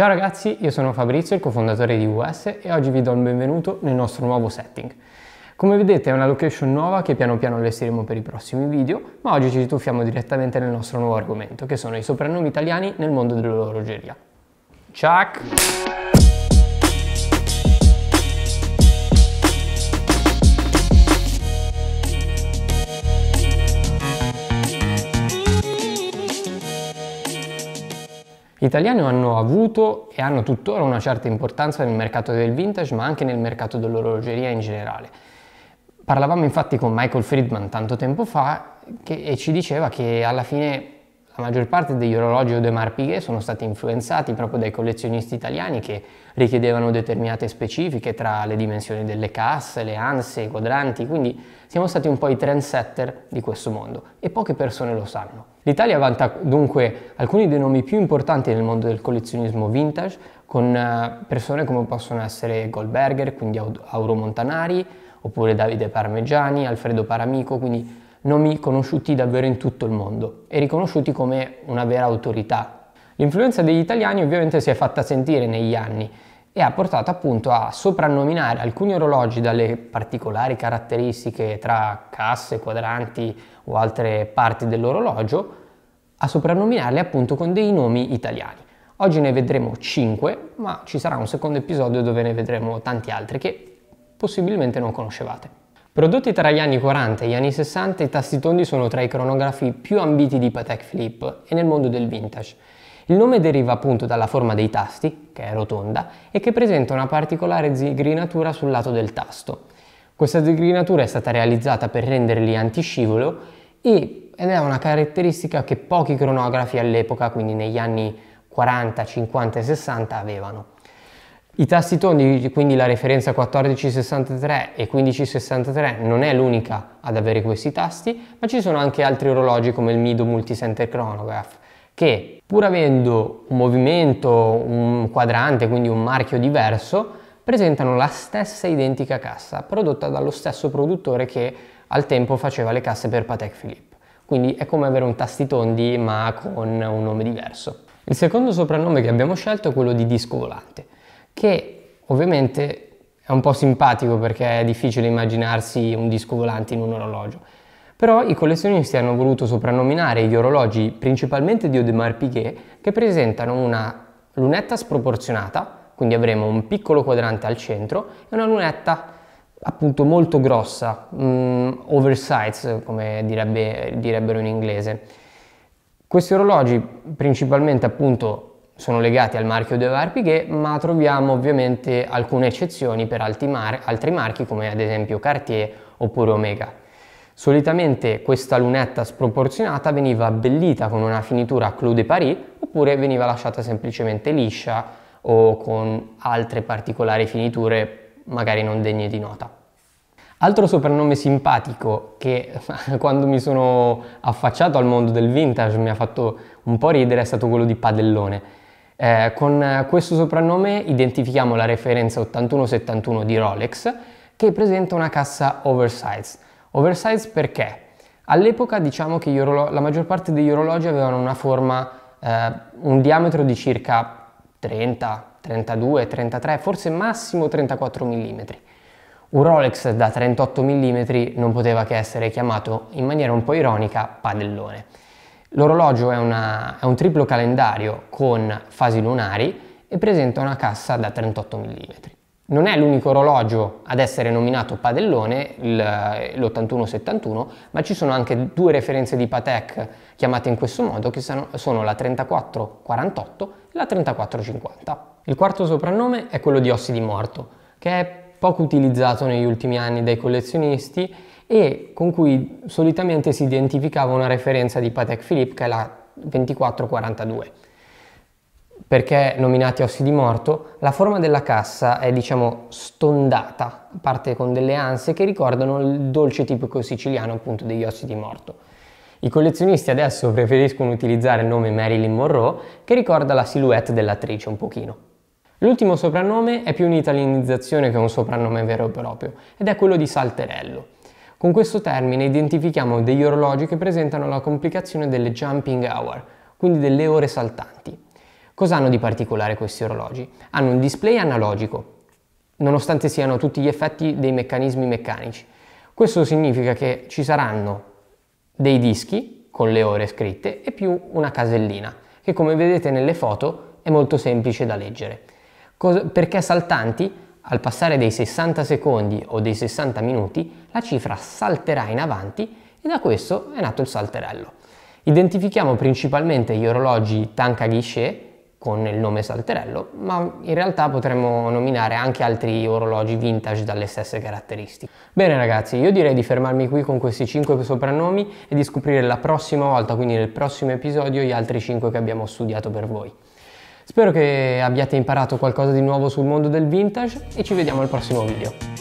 Ciao ragazzi, io sono Fabrizio, il cofondatore di US e oggi vi do il benvenuto nel nostro nuovo setting. Come vedete è una location nuova che piano piano allestiremo per i prossimi video, ma oggi ci tuffiamo direttamente nel nostro nuovo argomento, che sono i soprannomi italiani nel mondo dell'orologeria. Ciao! Gli italiani hanno avuto e hanno tuttora una certa importanza nel mercato del vintage, ma anche nel mercato dell'orologeria in generale. Parlavamo infatti con Michael Friedman tanto tempo fa che, e ci diceva che alla fine la maggior parte degli orologi Audemars Piguet sono stati influenzati proprio dai collezionisti italiani che richiedevano determinate specifiche tra le dimensioni delle casse, le anse, i quadranti, quindi siamo stati un po' i trendsetter di questo mondo e poche persone lo sanno. L'Italia vanta dunque alcuni dei nomi più importanti nel mondo del collezionismo vintage con eh, persone come possono essere Goldberger, quindi Auro Montanari, oppure Davide Parmegiani, Alfredo Paramico, quindi nomi conosciuti davvero in tutto il mondo e riconosciuti come una vera autorità. L'influenza degli italiani ovviamente si è fatta sentire negli anni e ha portato appunto a soprannominare alcuni orologi dalle particolari caratteristiche tra casse, quadranti o altre parti dell'orologio, a soprannominarli appunto con dei nomi italiani. Oggi ne vedremo 5, ma ci sarà un secondo episodio dove ne vedremo tanti altri che possibilmente non conoscevate. Prodotti tra gli anni 40 e gli anni 60, i tasti tondi sono tra i cronografi più ambiti di Patek Philippe e nel mondo del vintage. Il nome deriva appunto dalla forma dei tasti, che è rotonda, e che presenta una particolare zigrinatura sul lato del tasto. Questa zigrinatura è stata realizzata per renderli antiscivolo ed è una caratteristica che pochi cronografi all'epoca, quindi negli anni 40, 50 e 60, avevano. I tasti tondi, quindi la referenza 1463 e 1563 non è l'unica ad avere questi tasti, ma ci sono anche altri orologi come il Mido Multicenter Chronograph che pur avendo un movimento, un quadrante, quindi un marchio diverso, presentano la stessa identica cassa prodotta dallo stesso produttore che al tempo faceva le casse per Patek Philippe. Quindi è come avere un tasti tondi ma con un nome diverso. Il secondo soprannome che abbiamo scelto è quello di disco volante che ovviamente è un po' simpatico perché è difficile immaginarsi un disco volante in un orologio. Però i collezionisti hanno voluto soprannominare gli orologi principalmente di Audemars Piguet che presentano una lunetta sproporzionata, quindi avremo un piccolo quadrante al centro e una lunetta appunto molto grossa, um, mm, oversize come direbbe, direbbero in inglese. Questi orologi principalmente appunto sono legati al marchio De Varpighe, ma troviamo ovviamente alcune eccezioni per altri, mar altri marchi come ad esempio Cartier oppure Omega. Solitamente questa lunetta sproporzionata veniva abbellita con una finitura a clou de Paris oppure veniva lasciata semplicemente liscia o con altre particolari finiture magari non degne di nota. Altro soprannome simpatico che quando mi sono affacciato al mondo del vintage mi ha fatto un po' ridere è stato quello di padellone eh, con questo soprannome identifichiamo la referenza 8171 di Rolex che presenta una cassa oversize. Oversize perché? All'epoca diciamo che la maggior parte degli orologi avevano una forma, eh, un diametro di circa 30, 32, 33, forse massimo 34 mm. Un Rolex da 38 mm non poteva che essere chiamato in maniera un po' ironica padellone. L'orologio è, una, è un triplo calendario con fasi lunari e presenta una cassa da 38 mm. Non è l'unico orologio ad essere nominato padellone, l'8171, ma ci sono anche due referenze di Patek chiamate in questo modo che sono la 3448 e la 3450. Il quarto soprannome è quello di Ossi di Morto, che è poco utilizzato negli ultimi anni dai collezionisti e con cui solitamente si identificava una referenza di Patek Philippe che è la 2442. Perché nominati ossi di morto, la forma della cassa è diciamo stondata, parte con delle anse che ricordano il dolce tipico siciliano appunto degli ossi di morto. I collezionisti adesso preferiscono utilizzare il nome Marilyn Monroe che ricorda la silhouette dell'attrice un pochino. L'ultimo soprannome è più un'italianizzazione che un soprannome vero e proprio ed è quello di Salterello. Con questo termine identifichiamo degli orologi che presentano la complicazione delle jumping hour, quindi delle ore saltanti. Cosa hanno di particolare questi orologi? Hanno un display analogico, nonostante siano tutti gli effetti dei meccanismi meccanici. Questo significa che ci saranno dei dischi con le ore scritte e più una casellina, che come vedete nelle foto è molto semplice da leggere. Cos- perché saltanti? Al passare dei 60 secondi o dei 60 minuti la cifra salterà in avanti e da questo è nato il salterello. Identifichiamo principalmente gli orologi tanca guichet con il nome salterello, ma in realtà potremmo nominare anche altri orologi vintage dalle stesse caratteristiche. Bene ragazzi, io direi di fermarmi qui con questi 5 soprannomi e di scoprire la prossima volta, quindi nel prossimo episodio, gli altri 5 che abbiamo studiato per voi. Spero che abbiate imparato qualcosa di nuovo sul mondo del vintage e ci vediamo al prossimo video.